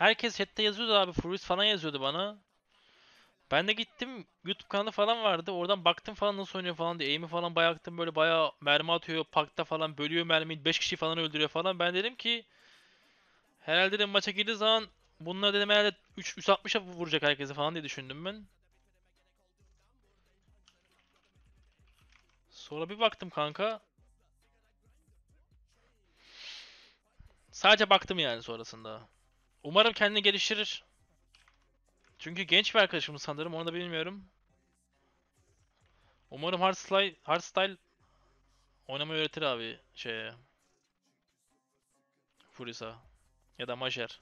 Herkes chatte yazıyordu abi. Furious falan yazıyordu bana. Ben de gittim. YouTube kanalı falan vardı. Oradan baktım falan nasıl oynuyor falan diye. Aim'i falan bayağı baktım böyle bayağı mermi atıyor. Parkta falan bölüyor mermiyi. 5 kişi falan öldürüyor falan. Ben dedim ki herhalde dedim maça girdiği zaman bunlar dedim herhalde 360'a vuracak herkese falan diye düşündüm ben. Sonra bir baktım kanka. Sadece baktım yani sonrasında. Umarım kendini geliştirir. Çünkü genç bir arkadaşımız sanırım. Onu da bilmiyorum. Umarım Hardstyle, Hardstyle oynamayı öğretir abi şeye. Furisa. Ya da Major.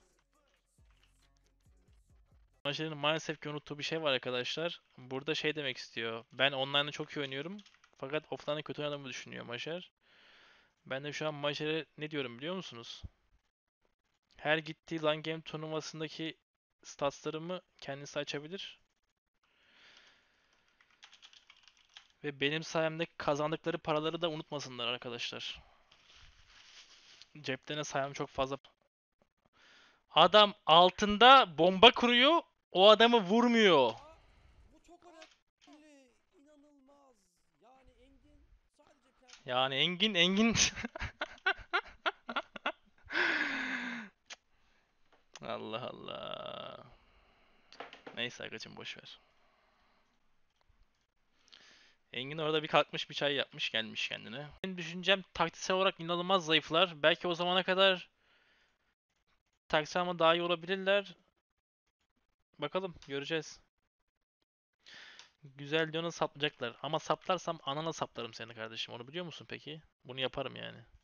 Major'ın maalesef ki unuttuğu bir şey var arkadaşlar. Burada şey demek istiyor. Ben online'da çok iyi oynuyorum. Fakat offline'da kötü oynadığımı düşünüyor Major. Ben de şu an Major'e ne diyorum biliyor musunuz? her gittiği Lan Game turnuvasındaki statslarımı kendisi açabilir. Ve benim sayemde kazandıkları paraları da unutmasınlar arkadaşlar. Ceplerine sayem çok fazla. Adam altında bomba kuruyor. O adamı vurmuyor. Yani Engin Engin Allah Allah. Neyse arkadaşım boş ver. Engin orada bir kalkmış bir çay yapmış gelmiş kendine. Benim düşüncem taktiksel olarak inanılmaz zayıflar. Belki o zamana kadar taktiksel ama daha iyi olabilirler. Bakalım göreceğiz. Güzel Lyon'u saplayacaklar. Ama saplarsam anana saplarım seni kardeşim. Onu biliyor musun peki? Bunu yaparım yani.